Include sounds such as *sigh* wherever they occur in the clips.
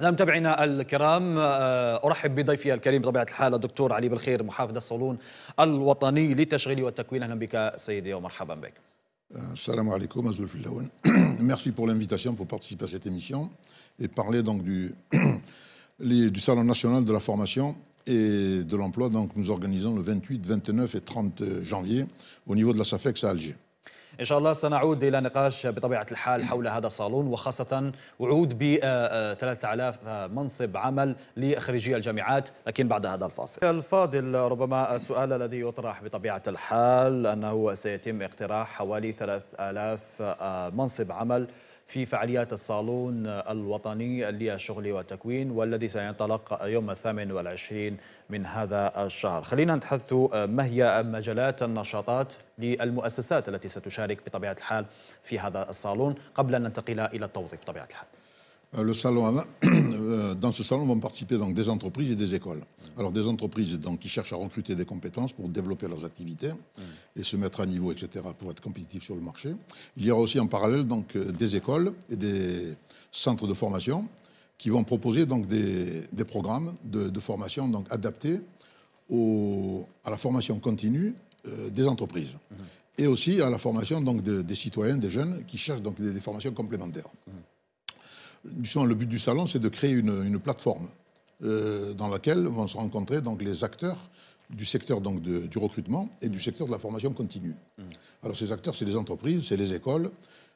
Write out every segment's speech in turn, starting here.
أنا متابعينا الكرام أرحب بضيفي الكريم بطبيعة الحال الدكتور علي بالخير محافظ الصالون الوطني للتشغيل والتكوين أهلا بك سيدي ومرحبا بك Salam alaikum, Azul Fillaoun. Merci pour l'invitation pour participer à cette émission et parler donc du, les, du Salon national de la formation et de l'emploi. Donc nous organisons le 28, 29 et 30 janvier au niveau de la SAFEX à Alger. إن شاء الله سنعود إلى نقاش بطبيعة الحال حول هذا الصالون وخاصة وعود ب 3000 آه، آه، آه، منصب عمل لخريجي الجامعات لكن بعد هذا الفاصل الفاضل ربما السؤال الذي يطرح بطبيعة الحال أنه سيتم اقتراح حوالي 3000 منصب عمل في فعاليات الصالون الوطني للشغل والتكوين والذي سينطلق يوم الثامن والعشرين من هذا الشهر خلينا نتحدث آه، ما هي مجالات النشاطات للمؤسسات التي ستشارك بطبيعة الحال في هذا الصالون قبل أن ننتقل إلى التوظيف بطبيعة الحال Euh, le salon, *clears throat* euh, dans ce salon vont participer donc des entreprises et des écoles. Mmh. Alors des entreprises donc, qui cherchent à recruter des compétences pour développer leurs activités mmh. et se mettre à niveau, etc., pour être compétitifs sur le marché. Il y aura aussi en parallèle donc, euh, des écoles et des centres de formation qui vont proposer donc, des, des programmes de, formation donc, adaptés à la formation continue des entreprises mmh. et aussi à la formation donc, des citoyens, des jeunes qui cherchent donc, des formations complémentaires le but du salon, c'est de créer une, plateforme euh, dans laquelle vont se rencontrer donc, les acteurs du secteur donc, du recrutement et du secteur de la formation continue. Mmh. Alors ces acteurs, c'est les entreprises, c'est les écoles,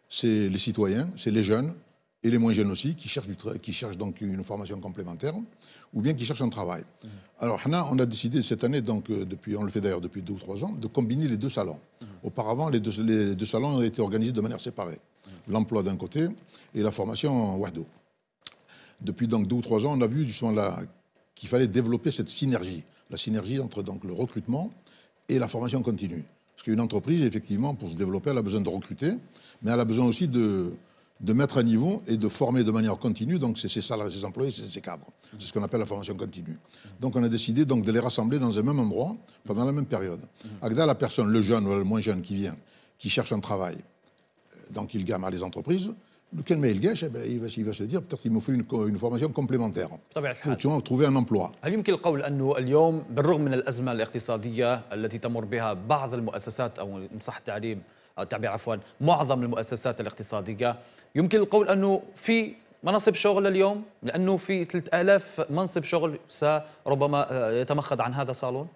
c'est les citoyens, c'est les jeunes et les moins jeunes aussi, qui cherchent, donc une formation complémentaire ou bien qui cherchent un travail. Mmh. Alors, Hana, on a décidé cette année, donc, euh, depuis, on le fait d'ailleurs depuis deux ou trois ans, de combiner les deux salons. Mmh. Auparavant, les deux, les deux salons ont été organisés de manière séparée l'emploi d'un côté et la formation en Wado. Depuis donc deux ou trois ans, on a vu justement qu'il fallait développer cette synergie, la synergie entre donc le recrutement et la formation continue. Parce qu'une entreprise, effectivement, pour se développer, elle a besoin de recruter, mais elle a besoin aussi de, de mettre à niveau et de former de manière continue donc ses salariés, ses employés, ses cadres. C'est ce qu'on appelle la formation continue. Donc on a décidé donc de les rassembler dans un même endroit pendant la même période. Mmh. Agda, la personne, le jeune ou le moins jeune qui vient, qui cherche un travail, dans qu'il gamme à les entreprises, lequel met eh il il va se dire peut-être qu'il me faut une, une formation complémentaire بطبيعه الحال tu trouver un emploi هل يمكن القول انه اليوم بالرغم من الازمه الاقتصاديه التي تمر بها بعض المؤسسات او ان صح التعريب او التعبير عفوا معظم المؤسسات الاقتصاديه يمكن القول انه في مناصب شغل اليوم لانه في 3000 منصب شغل سربما آه، يتمخض عن هذا صالون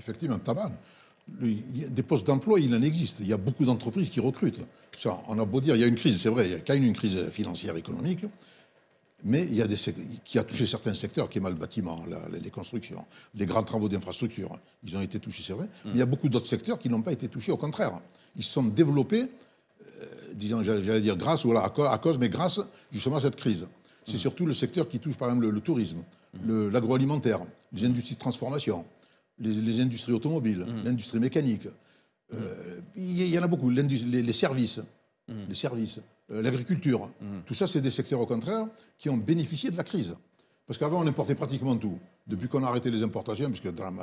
Effectivement, طبعا des postes d'emploi, il en existe. Il y a beaucoup d'entreprises qui recrutent. on a beau dire, il y a une crise, c'est vrai, il y a quand même une crise financière économique, mais il y a des qui a touché certains secteurs, qui est mal le bâtiment, les constructions, les grands travaux d'infrastructure. Ils ont été touchés, c'est vrai, mais il y a beaucoup d'autres secteurs qui n'ont pas été touchés, au contraire. Ils se sont développés, euh, disons, j'allais dire grâce, ou à, cause, mais grâce justement à cette crise. C'est surtout le secteur qui touche par exemple le, tourisme, l'agroalimentaire, les industries de transformation, les, industries automobiles, mmh. l'industrie mécanique. Euh, il y, en a beaucoup, les, les, services, mmh. les services, euh, l'agriculture. Mmh. Tout ça, c'est des secteurs au contraire qui ont bénéficié de la crise. Parce qu'avant, on importait pratiquement tout. Depuis qu'on a arrêté les importations, puisque drame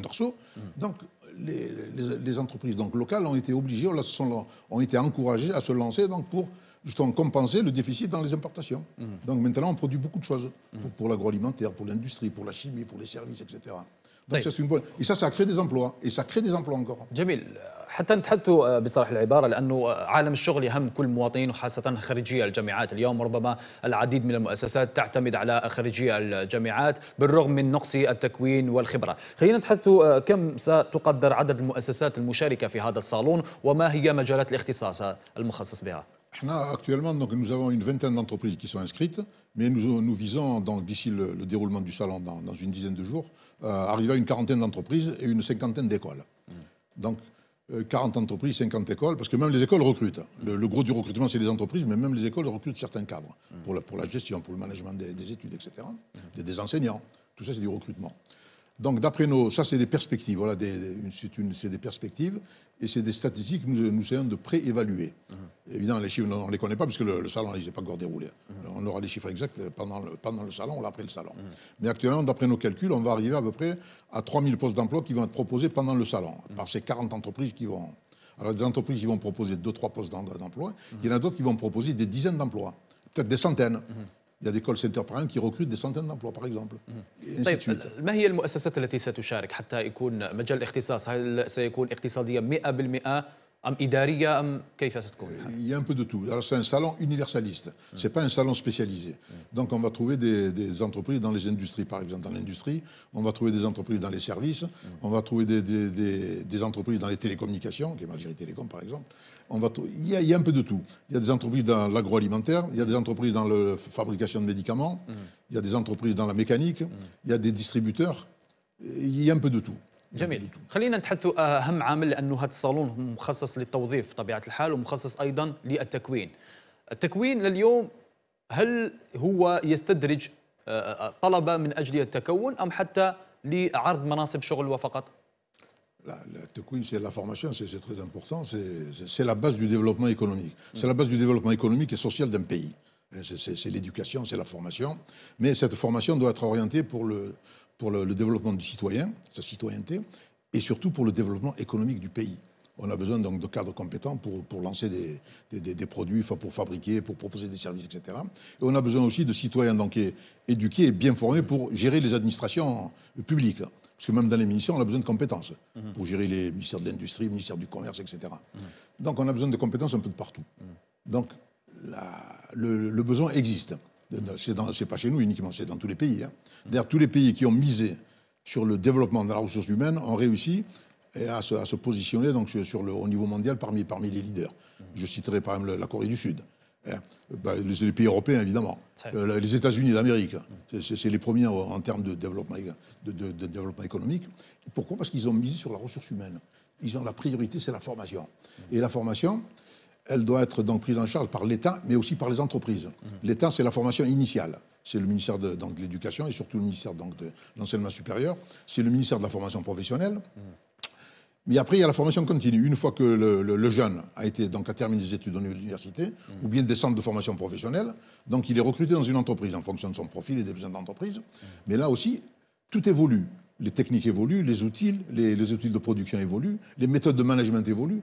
morceau, donc les, les, entreprises donc, locales ont été obligées, sont, ont été encouragées à se lancer donc, pour justement compenser le déficit dans les importations. Donc maintenant, on produit beaucoup de choses pour, pour l'agroalimentaire, pour l'industrie, pour la chimie, pour les services, etc. طيب. ça, crée des emplois et ça crée des emplois encore. جميل حتى نتحدثوا آه، بصراحة العبارة لأنه آه، عالم الشغل يهم كل المواطنين وخاصة خريجي الجامعات اليوم ربما العديد من المؤسسات تعتمد على خريجي الجامعات بالرغم من نقص التكوين والخبرة خلينا نتحدث آه، كم ستقدر عدد المؤسسات المشاركة في هذا الصالون وما هي مجالات الاختصاص المخصص بها Actuellement, donc, nous avons une vingtaine d'entreprises qui sont inscrites, mais nous, nous visons, d'ici le, déroulement du salon, dans, une dizaine de jours, euh, arriver à une quarantaine d'entreprises et une cinquantaine d'écoles. Mmh. Donc, 40 euh, entreprises, 50 écoles, parce que même les écoles recrutent. Le, gros du recrutement, c'est les entreprises, mais même les écoles recrutent certains cadres mmh. pour, la, gestion, pour le management des, études, etc., mmh. des, enseignants. Tout ça, c'est du recrutement. Donc, d'après nos. Ça, c'est des perspectives. Voilà, c'est des perspectives et c'est des statistiques que nous, nous essayons de préévaluer. évaluer mhm. Évidemment, les chiffres, on ne les connaît pas puisque le, le salon, il ne s'est pas encore déroulé. Mhm. On aura les chiffres exacts pendant le, pendant le salon ou après le salon. Mhm. Mais actuellement, d'après nos calculs, on va arriver à peu près à 3000 postes d'emploi qui vont être proposés pendant le salon, par ces 40 entreprises qui vont. Alors, des entreprises qui vont proposer 2-3 postes d'emploi, il y en a d'autres qui vont proposer des dizaines d'emplois, peut-être des centaines il y a des call centers qui recrutent des centaines d'emplois par exemple. Mhm. Euh, il y a un peu de tout. Alors c'est un salon universaliste, c'est pas un salon spécialisé. Donc on va trouver des, entreprises dans les industries, par exemple dans l'industrie, on va trouver des entreprises dans les services, on va trouver des, entreprises dans les télécommunications, qui est Télécom par exemple. il y a un peu de tout. Il y a des entreprises dans l'agroalimentaire, il y a des entreprises dans la fabrication de médicaments, il y a des entreprises dans la mécanique, il y a des distributeurs, il y a un peu de tout. جميل خلينا نتحدثوا اهم عامل لانه هذا الصالون مخصص للتوظيف بطبيعه الحال ومخصص ايضا للتكوين التكوين لليوم هل هو يستدرج طلبه من اجل التكون ام حتى لعرض مناصب شغل وفقط La, la Tequin, c'est la formation, c'est très important, c'est la base du développement économique. C'est la base du développement économique et social d'un pays. C'est l'éducation, c'est la formation. Mais cette formation doit être orientée pour le, pour le, développement du citoyen, sa citoyenneté, et surtout pour le développement économique du pays. On a besoin donc de cadres compétents pour, pour lancer des, des, produits, pour fabriquer, pour proposer des services, etc. Et on a besoin aussi de citoyens donc, éduqués et bien formés pour gérer les administrations publiques. Parce que même dans les ministères, on a besoin de compétences mhm. pour gérer les ministères de l'Industrie, ministères du Commerce, etc. Mhm. Donc on a besoin de compétences un peu de partout. Mhm. Donc le, besoin existe c'est pas chez nous uniquement, c'est dans tous les pays. Hein. D'ailleurs, tous les pays qui ont misé sur le développement de la ressource humaine ont réussi eh, à se, positionner donc, sur le, au niveau mondial parmi, les leaders. Je citerai par exemple la Corée du Sud. Hein. Bah, les, pays européens, évidemment. Euh, les États-Unis d'Amérique, c'est les premiers en termes de développement, de développement économique. Pourquoi Parce qu'ils ont misé sur la ressource humaine. Ils ont la priorité, c'est la formation. Et la formation, elle doit être donc prise en charge par l'État, mais aussi par les entreprises. Mhm. L'État, c'est la formation initiale. C'est le ministère de, de l'Éducation et surtout le ministère donc, de l'Enseignement supérieur. C'est le ministère de la formation professionnelle. Mhm. Mais après, il y a la formation continue. Une fois que le, jeune a été donc a terminé des études en université mhm. ou bien des centres de formation professionnelle, donc il est recruté dans une entreprise en fonction de son profil et des besoins d'entreprise. Mais là aussi, tout évolue les techniques évoluent, les outils, les, outils de production évoluent, les méthodes de management évoluent.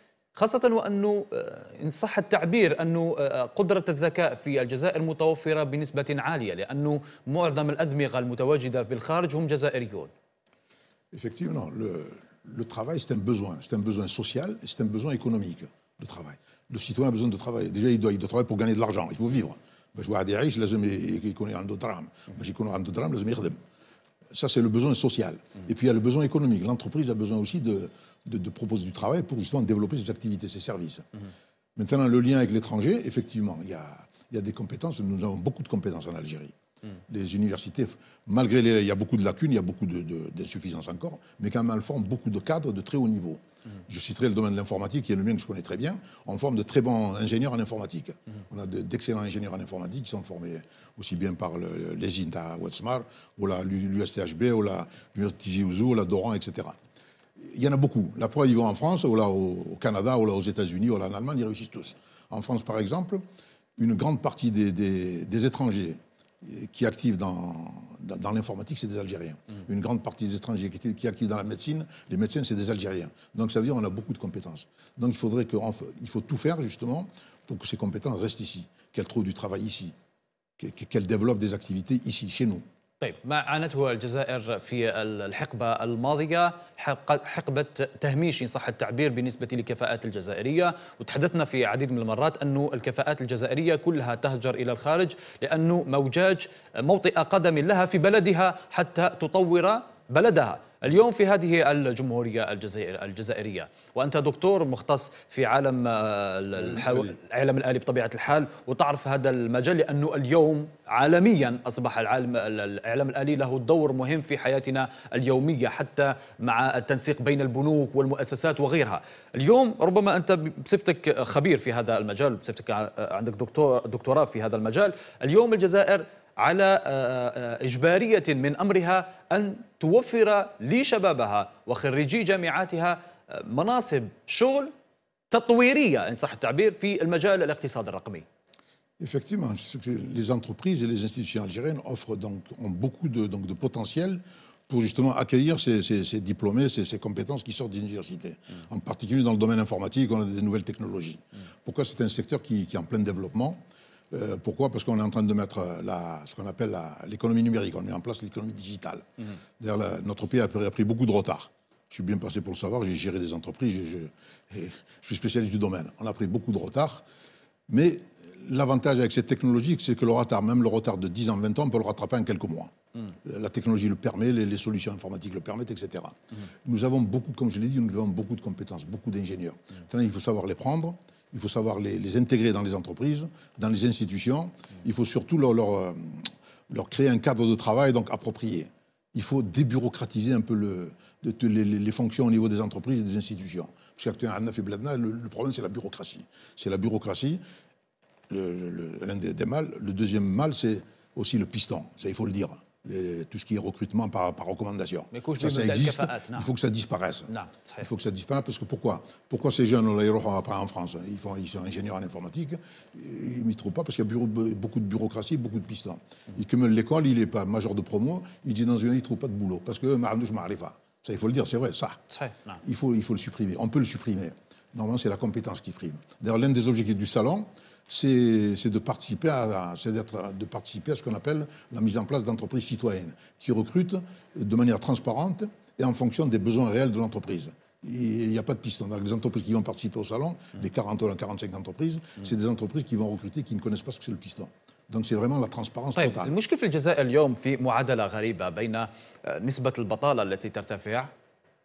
خاصة وأنه إن صح التعبير أنه قدرة الذكاء في الجزائر متوفرة بنسبة عالية لأنه معظم الأدمغة المتواجدة بالخارج هم جزائريون. Effectivement, le, le travail c'est un besoin, c'est un besoin social et c'est un besoin économique le travail. Le citoyen a besoin de travail. Déjà, il doit, il doit travailler pour gagner de l'argent, il faut vivre. باش واحد يعيش لازم يكون عنده دراهم، باش يكون عنده دراهم لازم يخدم. ça, c'est le besoin social. Et puis, il y a le besoin économique. L'entreprise a besoin aussi de, de, proposer du travail pour justement développer ses activités, ses services. Maintenant, le lien avec l'étranger, effectivement, il y, a, il y a des compétences. Nous avons beaucoup de compétences en Algérie. Les mm. universités, malgré les. Il y a beaucoup de lacunes, il y a beaucoup d'insuffisances de, encore, mais quand même, elles forment beaucoup de cadres de très haut niveau. Mm. Je citerai le domaine de l'informatique, qui est le mien que je connais très bien. On forme de très bons ingénieurs en informatique. Mm. On a d'excellents ingénieurs en informatique qui sont formés aussi bien par le, les INTA à ou l'USTHB, ou la Ouzou, ou la Doran, etc. Il y en a beaucoup. La preuve, ils vont en France, ou là au, Canada, ou là aux États-Unis, ou là en Allemagne, ils réussissent tous. En France, par exemple, une grande partie des étrangers qui active dans, dans, l'informatique, c'est des Algériens. Mm. Une grande partie des étrangers qui, qui activent dans la médecine, les médecins, c'est des Algériens. Donc ça veut dire qu'on a beaucoup de compétences. Donc il faudrait que, il faut tout faire justement pour que ces compétences restent ici, qu'elles trouvent du travail ici, qu'elles développent des activités ici, chez nous. طيب ما عانته الجزائر في الحقبة الماضية حقبة تهميش إن صح التعبير بالنسبة للكفاءات الجزائرية وتحدثنا في عديد من المرات أن الكفاءات الجزائرية كلها تهجر إلى الخارج لأنه موجاج موطئ قدم لها في بلدها حتى تطور بلدها اليوم في هذه الجمهورية الجزائر الجزائرية وأنت دكتور مختص في عالم آه، العالم الآلي بطبيعة الحال وتعرف هذا المجال لأنه اليوم عالميا أصبح العالم الإعلام الآلي له دور مهم في حياتنا اليومية حتى مع التنسيق بين البنوك والمؤسسات وغيرها اليوم ربما أنت بصفتك خبير في هذا المجال بصفتك عندك دكتور دكتوراه في هذا المجال اليوم الجزائر على أمرها Effectivement, les entreprises et les institutions algériennes offrent donc, ont beaucoup de, donc, de potentiel pour justement accueillir ces, ces, diplômés, ces, ces, compétences qui sortent d'université. En particulier dans le domaine informatique, on a des nouvelles technologies. Mm. Pourquoi c'est un secteur qui, qui, est en plein développement euh, pourquoi Parce qu'on est en train de mettre euh, ce qu'on appelle l'économie numérique. On met en place l'économie digitale. Mhm. notre pays a pris, beaucoup de retard. Je suis bien passé pour le savoir. J'ai géré des entreprises. Je, suis spécialiste du domaine. On a pris beaucoup de retard. Mais l'avantage avec cette technologie, c'est que le retard, même le retard de 10 ans, 20 ans, on peut le rattraper en quelques mois. Mhm. La technologie le permet, les, solutions informatiques le permettent, etc. Mhm. Nous avons beaucoup, comme je l'ai dit, nous avons beaucoup de compétences, beaucoup d'ingénieurs. Maintenant, il faut savoir les prendre il faut savoir les, intégrer dans les entreprises, dans les institutions. Il faut surtout leur, leur, euh, leur, créer un cadre de travail donc approprié. Il faut débureaucratiser un peu le, les, fonctions au niveau des entreprises et des institutions. Parce qu'actuellement, et le, le problème, c'est la bureaucratie. C'est la bureaucratie, l'un des, des, mâles. Le deuxième mal, c'est aussi le piston, ça il faut le dire. Euh, tout ce qui est recrutement par, recommandation. Mais ça, existe. Il faut que ça disparaisse. Il faut que ça disparaisse parce que pourquoi Pourquoi ces jeunes, on les pas en France ils, font, ils sont ingénieurs en informatique, ils ne trouvent pas parce qu'il y a beaucoup de bureaucratie, beaucoup de pistons. Ils cumulent l'école, il n'est pas major de promo, il dit dans une année, il ne trouve pas de boulot parce que m'en vais. Ça, il faut le dire, c'est vrai, ça. Il faut, il faut le supprimer. On peut le supprimer. Normalement, c'est la compétence qui prime. D'ailleurs, l'un des objectifs du salon, c'est de participer à, d'être de participer à ce qu'on appelle la mise en place d'entreprises citoyennes qui recrutent de manière transparente et en fonction des besoins réels de l'entreprise. Il n'y a pas de piston. les entreprises qui vont participer au salon, les 40 ou 45 entreprises, mmh. c'est des entreprises qui vont recruter qui ne connaissent pas ce que c'est le piston. donc c'est vraiment la transparence totale. الجزائر اليوم في معادله غريبه بين نسبه البطاله التي ترتفع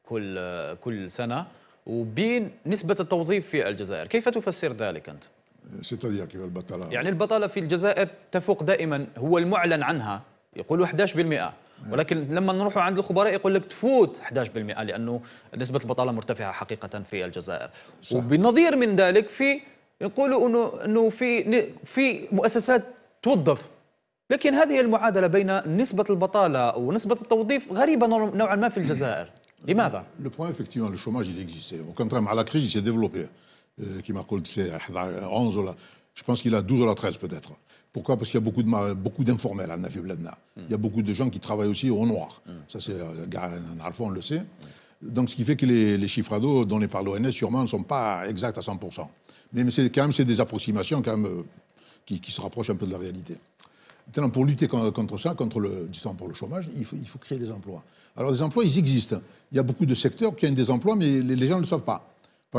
كل كل سنه وبين نسبه التوظيف في الجزائر، Comment تفسر ذلك البطالة؟ يعني البطالة في الجزائر تفوق دائما هو المعلن عنها يقول 11% إيه. ولكن لما نروح عند الخبراء يقول لك تفوت 11% لانه نسبه البطاله مرتفعه حقيقه في الجزائر صح. وبالنظير من ذلك في يقولوا انه انه في في مؤسسات توظف لكن هذه المعادله بين نسبه البطاله ونسبه التوظيف غريبه نوعا ما في الجزائر لماذا؟ لو بوان effectivement لو شوماج il existait مع لا à سي crise Euh, qui m'a 11 euh, Je pense qu'il a 12 ou 13 peut-être. Pourquoi Parce qu'il y a beaucoup, de, beaucoup d'informels à hein, Navio Il y a beaucoup de gens qui travaillent aussi au noir. Ça, c'est euh, Alpha, on le sait. Donc, ce qui fait que les, les dos dont les parle l'ONS, sûrement, ne sont pas exacts à 100%. Mais, c'est quand même c'est des approximations quand qui, se rapprochent un peu de la réalité. Maintenant, pour lutter contre ça, contre le, disons, pour le chômage, il faut, il faut créer des emplois. Alors, des emplois, ils existent. Il y a beaucoup de secteurs qui ont des emplois, mais les gens ne le savent pas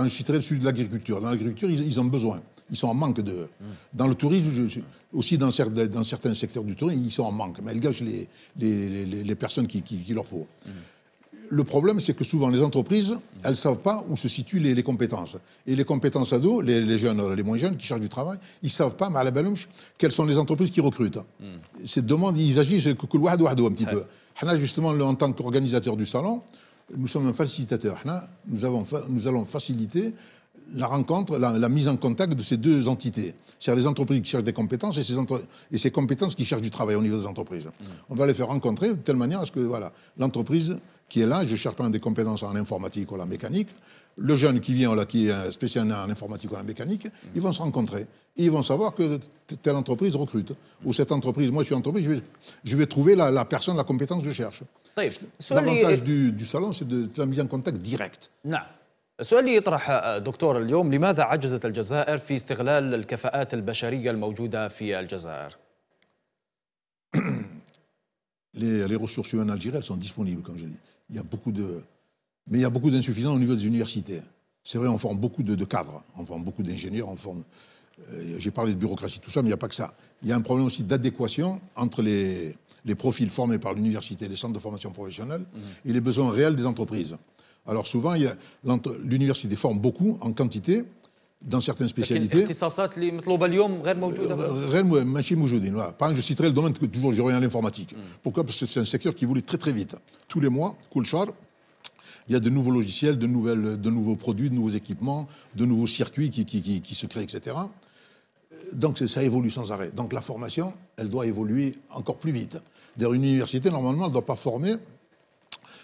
je citerai celui de l'agriculture. Dans l'agriculture, ils, ont besoin. Ils sont en manque de. Dans le tourisme, aussi dans, certains secteurs du tourisme, ils sont en manque. Mais ils gâchent les, les, les, personnes qu'il qui, qui, leur faut. Le problème, c'est que souvent les entreprises, elles ne savent pas où se situent les, compétences. Et les compétences ados, les, les jeunes, les moins jeunes qui cherchent du travail, ils ne savent pas, mais à la quelles sont les entreprises qui recrutent. Ces demandes, ils agissent que un petit peu. Hana, justement, en tant qu'organisateur du salon, nous sommes un facilitateur. Hein. Nous, avons, nous allons faciliter la rencontre, la, mise en contact de ces deux entités. C'est-à-dire les entreprises qui cherchent des compétences et ces, compétences qui cherchent du travail au niveau des entreprises. Mm. On va les faire rencontrer de telle manière à ce que voilà, l'entreprise qui est là, je cherche pas des compétences en informatique ou en mécanique, le jeune qui vient, là, qui est spécialisé en informatique ou en mécanique, ils vont se rencontrer. ils vont savoir que telle entreprise recrute. Ou cette entreprise, moi je suis entreprise, je vais, je vais trouver la, personne, la compétence que je cherche. L'avantage du, salon, c'est de, la mise en contact direct. Non. يطرح دكتور اليوم لماذا عجزت الجزائر في استغلال الكفاءات البشرية الموجودة في الجزائر؟ *clears throat* les, les ressources humaines en Algérie, sont disponibles, comme je dis. Il y a beaucoup de, mais il y a beaucoup d'insuffisants au niveau des universités. C'est vrai, on forme beaucoup de, cadres, on forme beaucoup d'ingénieurs, on forme. Euh, j'ai parlé de bureaucratie, tout ça, mais il n'y a pas que ça. Il y a un problème aussi d'adéquation entre les, les, profils formés par l'université, les centres de formation professionnelle, mhm. et les besoins réels des entreprises. Alors souvent, l'université forme beaucoup en quantité, dans certaines spécialités. je citerai le domaine toujours, je reviens à l'informatique. Mhm. Pourquoi Parce que c'est un secteur qui évolue très très vite. Tous les mois, short il y a de nouveaux logiciels, de, nouvelles, de nouveaux produits, de nouveaux équipements, de nouveaux circuits qui, se créent, etc. Donc ça évolue sans arrêt. Donc la formation, elle doit évoluer encore plus vite. D'ailleurs, une université, normalement, elle ne doit pas former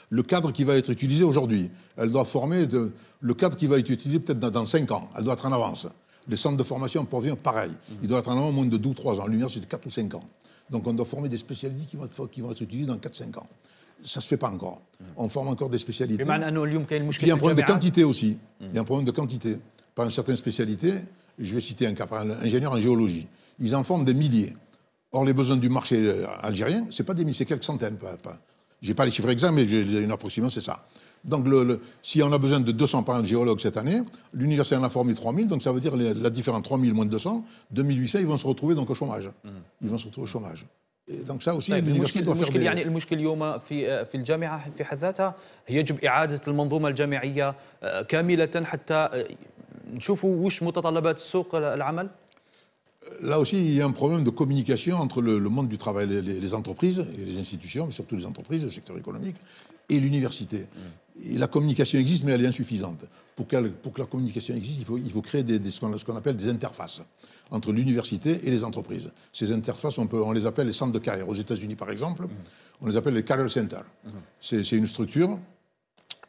le cadre qui va être utilisé aujourd'hui. Elle doit former le cadre qui va être utilisé peut-être dans, 5 ans. Elle doit être en avance. Les centres de formation proviennent pareil. Mmh. Ils doivent être en avance moins de 2 ou 3 ans. L'université, c'est 4 ou 5 ans. Donc on doit former des spécialités qui vont être, qui utilisées dans 4-5 ou ans ça ne se fait pas encore. On forme encore des spécialités. Puis il y a un problème de quantité aussi. Il y a un problème de quantité. Par une certaine spécialité, je vais citer un ingénieur en géologie. Ils en forment des milliers. Or, les besoins du marché euh, algérien, ce n'est pas des milliers, c'est quelques centaines. Je n'ai pas les chiffres exacts, mais j'ai une approximation, c'est ça. Donc, si on a besoin de 200 par géologues cette année, l'université en a formé 3000, donc ça veut dire la différence 3000 moins 200, 2800, ils vont se retrouver donc au chômage. Mhm. Ils vont se retrouver au chômage. إيه، دونك سا اوسي طيب المشكل, المشكل يعني المشكل اليوم في في الجامعه في حد ذاتها يجب اعاده المنظومه الجامعيه آه، كامله حتى آه، نشوفوا وش متطلبات سوق العمل Là aussi, il y a un problème de communication entre le, monde du travail, les, entreprises et les institutions, mais surtout les entreprises, le secteur économique et l'université. la communication existe, mais elle est insuffisante. Pour, que la communication existe, il faut, créer des, ce qu'on appelle des interfaces entre l'université et les entreprises. Ces interfaces, on, on, les appelle les centres de carrière. Aux États-Unis, par exemple, on les appelle les career centers. C'est une structure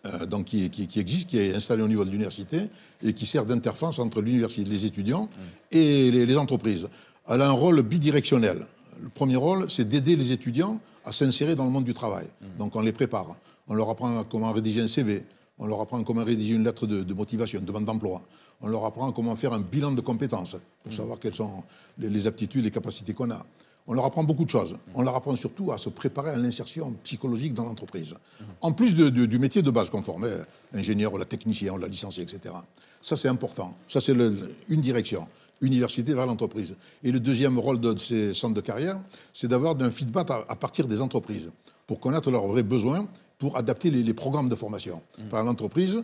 euh, donc qui, existe, qui est installé au niveau de l'université et qui sert d'interface entre l'université, les étudiants et les, entreprises. Elle a un rôle bidirectionnel. Le premier rôle, c'est d'aider les étudiants à s'insérer dans le monde du travail. Mm. Donc on les prépare, on leur apprend comment rédiger un CV, on leur apprend comment rédiger une lettre de, motivation, une demande d'emploi. On leur apprend comment faire un bilan de compétences pour mm. savoir quelles sont les aptitudes, les capacités qu'on a. On leur apprend beaucoup de choses. On leur apprend surtout à se préparer à l'insertion psychologique dans l'entreprise. En plus du métier de base qu'on formait, hein, ingénieur, ou l'a technicien, on l'a licencié, etc. Ça, c'est important. Ça, c'est une direction. Université vers l'entreprise. Et le deuxième rôle de ces centres de carrière, c'est d'avoir un feedback à, partir des entreprises pour connaître leurs vrais besoins pour adapter les, programmes de formation. Mmh. Par l'entreprise,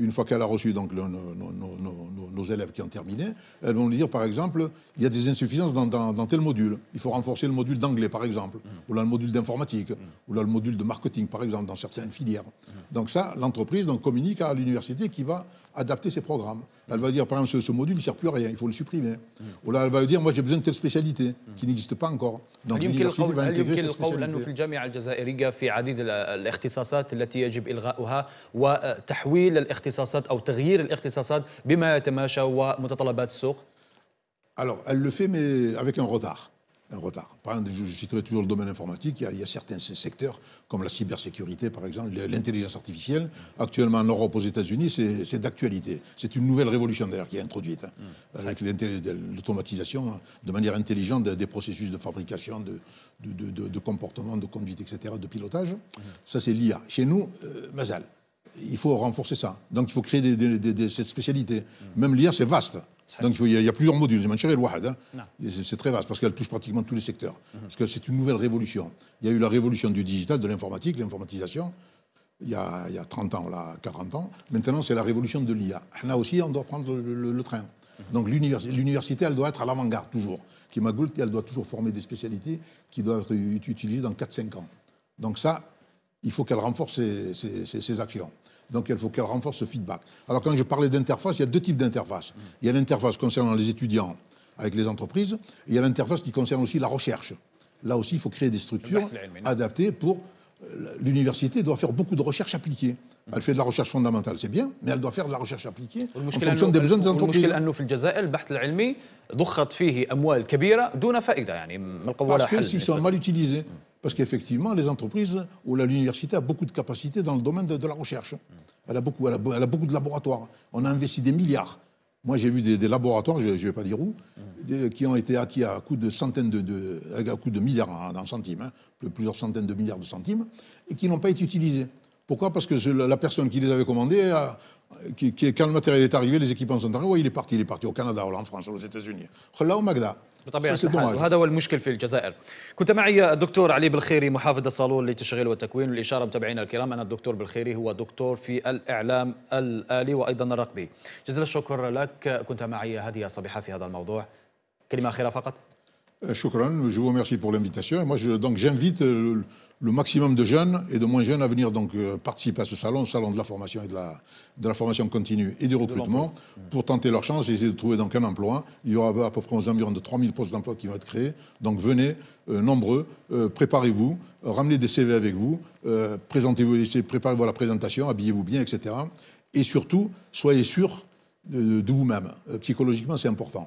une fois qu'elle a reçu donc, nos, élèves qui ont terminé, elles vont lui dire, par exemple, il y a des insuffisances dans, tel module. Il faut renforcer le module d'anglais, par exemple, ou là le module d'informatique, ou là le module de marketing, par exemple, dans certaines filières. Donc ça, l'entreprise donc, communique à l'université qui va adapter ses programmes. elle va dire, par exemple, ce, module, ne sert plus à rien, il faut le supprimer. Ou là, elle va lui dire, moi, j'ai besoin de telle spécialité qui n'existe pas encore. Donc l'université va intégrer cette spécialité. Alors, elle le fait, mais avec un retard. Un retard. Par exemple, je citerai toujours le domaine informatique. Il y, a, certains secteurs, comme la cybersécurité, par exemple, l'intelligence artificielle. Actuellement, en Europe, aux États-Unis, c'est d'actualité. C'est une nouvelle révolution, d'ailleurs, qui est introduite, hein, mm. avec l'automatisation hein, de manière intelligente des, processus de fabrication, de, de, comportement, de conduite, etc., de pilotage. Mm. Ça, c'est l'IA. Chez nous, euh, Mazal il faut renforcer ça. Donc il faut créer des, des, spécialités. Même l'IA, c'est vaste. Donc il, y a, il, y a, plusieurs modules. Hein. C'est très vaste parce qu'elle touche pratiquement tous les secteurs. Mhm. Parce que c'est une nouvelle révolution. Il y a eu la révolution du digital, de l'informatique, l'informatisation. Il y, a, 30 ans, là, 40 ans. Maintenant, c'est la révolution de l'IA. Là aussi, on doit prendre le, train. Mhm. Donc l'université, elle doit être à l'avant-garde toujours. Kimagult, elle doit toujours former des spécialités qui doivent être utilisées dans 4-5 ans. Donc ça, il faut qu'elle renforce ses, actions. Donc il faut qu'elle renforce ce feedback. Alors quand je parlais d'interface, il y a deux types d'interfaces. Il y a l'interface concernant les étudiants avec les entreprises, et il y a l'interface qui concerne aussi la recherche. Là aussi, il faut créer des structures bah, adaptées pour l'université doit faire beaucoup de recherche appliquée. Elle fait de la recherche fondamentale, c'est bien, mais elle doit faire de la recherche appliquée en fonction des besoins des entreprises. Parce sont mal utilisés. Parce qu'effectivement, les entreprises ou l'université a beaucoup de capacités dans le domaine de, la recherche. Elle a, beaucoup, elle a beaucoup de laboratoires. On a investi des milliards. Moi, j'ai vu des, laboratoires, je ne vais pas dire où, qui ont été acquis à coût de centaines de, de milliards en, centimes, hein, plusieurs centaines de milliards de centimes, et qui n'ont pas été utilisés. Pourquoi Parce que je, la personne qui les avait commandés, a, euh, qui, qui, quand le matériel est arrivé, les équipements sont arrivés, ouais, il est parti, il est parti au Canada ولا en France aux États-Unis. خلاه مقدا. بطبيعة الحال وهذا هو المشكل في الجزائر كنت معي الدكتور علي بالخيري محافظ الصالون للتشغيل والتكوين والإشارة متابعينا الكرام أن الدكتور بالخيري هو دكتور في الإعلام الآلي وأيضا الرقبي جزيل الشكر لك كنت معي هذه الصبيحة في هذا الموضوع كلمة أخيرة فقط euh, شكرا جو ميرسي بور لانفيتاسيون l'invitation moi je, donc j'invite euh, le maximum de jeunes et de moins jeunes à venir donc euh, participer à ce salon, salon de la formation et de la, de la formation continue et du recrutement, pour tenter leur chance et essayer de trouver donc un emploi. Il y aura à peu près environ environs de 3000 postes d'emploi qui vont être créés. Donc venez, euh, nombreux, euh, préparez-vous, ramenez des CV avec vous, présentez-vous, préparez-vous à la présentation, habillez-vous bien, etc. Et surtout, soyez sûr de vous-même. psychologiquement, c'est important.